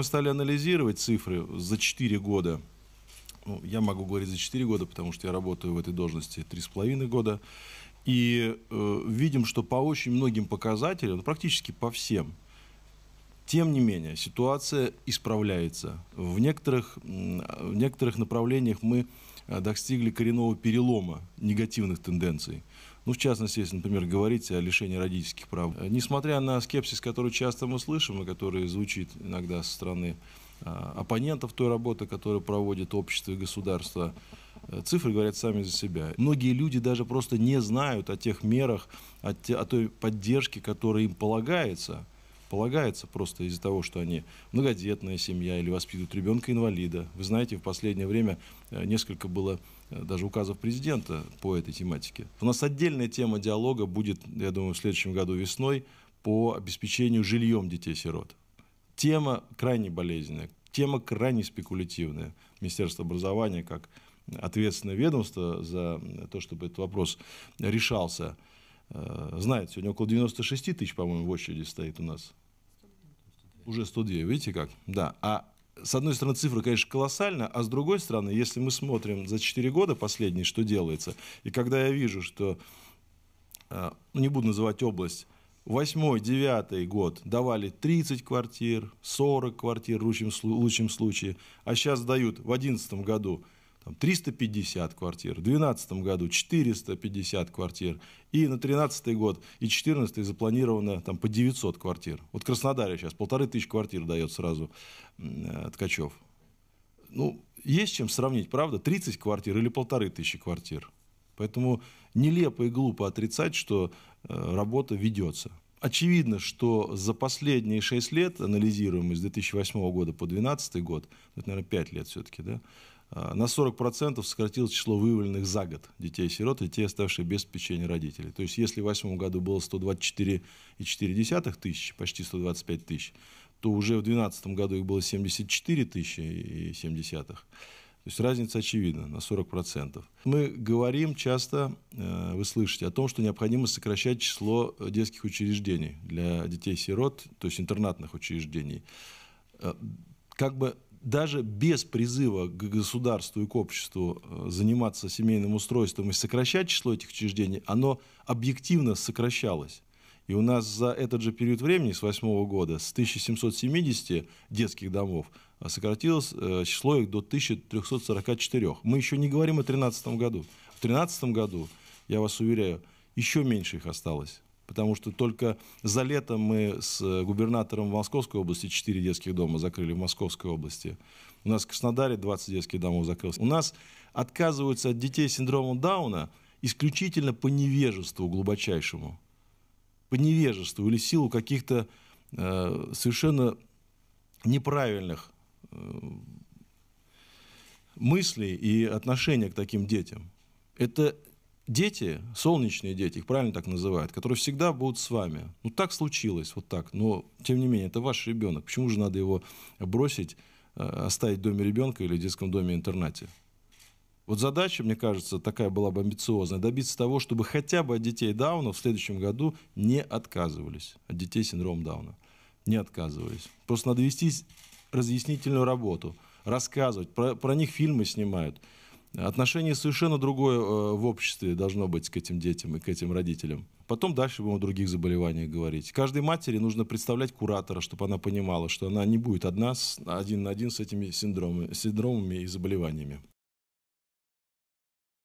мы стали анализировать цифры за 4 года, ну, я могу говорить за 4 года, потому что я работаю в этой должности 3,5 года, и э, видим, что по очень многим показателям, ну, практически по всем, тем не менее, ситуация исправляется. В некоторых, в некоторых направлениях мы э, достигли коренного перелома негативных тенденций. Ну, в частности, если, например, говорить о лишении родительских прав. Э, несмотря на скепсис, который часто мы слышим и который звучит иногда со стороны а, оппонентов той работы, которую проводит общество и государство, э, цифры говорят сами за себя. Многие люди даже просто не знают о тех мерах, о, той поддержке, которая им полагается полагается просто из-за того, что они многодетная семья или воспитывают ребенка-инвалида. Вы знаете, в последнее время э, несколько было э, даже указов президента по этой тематике. У нас отдельная тема диалога будет, я думаю, в следующем году весной по обеспечению жильем детей-сирот. Тема крайне болезненная, тема крайне спекулятивная. Министерство образования, как ответственное ведомство за э, то, чтобы этот вопрос решался, знает, сегодня около 96 тысяч, по-моему, в очереди стоит у нас уже 102, видите как? Да. А с одной стороны, цифра, конечно, колоссальна, а с другой стороны, если мы смотрим за 4 года последние, что делается, и когда я вижу, что, э, ну, не буду называть область, восьмой, девятый год давали 30 квартир, 40 квартир в лучшем, случае, а сейчас дают в одиннадцатом году – там 350 квартир, в 2012 году 450 квартир, и на 2013 год и 2014 запланировано там по 900 квартир. Вот в Краснодаре сейчас полторы тысячи квартир дает сразу э, Ткачев. Ну, есть чем сравнить, правда, 30 квартир или полторы тысячи квартир. Поэтому нелепо и глупо отрицать, что э, работа ведется. Очевидно, что за последние 6 лет, анализируемые с 2008 года по 2012 год, ну, это, наверное, 5 лет все-таки, да, а, на 40% сократилось число выявленных за год детей-сирот и детей, оставшихся без печенья родителей. То есть, если в 2008 году было 124,4 тысячи, почти 125 тысяч, то уже в 2012 году их было 74 тысячи и 70 -х. То есть разница очевидна на 40%. Мы говорим часто, э, вы слышите, о том, что необходимо сокращать число детских учреждений для детей-сирот, то есть интернатных учреждений. Э, как бы даже без призыва к государству и к обществу э, заниматься семейным устройством и сокращать число этих учреждений, оно объективно сокращалось. И у нас за этот же период времени, с 8 года, с 1770 детских домов э, сократилось э, число их до 1344. Мы еще не говорим о 2013 году. В 2013 году, я вас уверяю, еще меньше их осталось потому что только за лето мы с э, губернатором Московской области 4 детских дома закрыли в Московской области. У нас в Краснодаре 20 детских домов закрылось. У нас отказываются от детей с синдромом Дауна исключительно по невежеству глубочайшему. По невежеству или силу каких-то э, совершенно неправильных э, мыслей и отношения к таким детям. Это дети, солнечные дети, их правильно так называют, которые всегда будут с вами. Ну, так случилось, вот так. Но, тем не менее, это ваш ребенок. Почему же надо его бросить, э, оставить в доме ребенка или в детском доме-интернате? Вот задача, мне кажется, такая была бы амбициозная, добиться того, чтобы хотя бы от детей Дауна в следующем году не отказывались, от детей синдрома Дауна, не отказывались. Просто надо вести разъяснительную работу, рассказывать, про, про них фильмы снимают. Отношение совершенно другое э, в обществе должно быть к этим детям и к этим родителям. Потом дальше будем о других заболеваниях говорить. Каждой матери нужно представлять куратора, чтобы она понимала, что она не будет одна один на один с этими синдромами, синдромами и заболеваниями.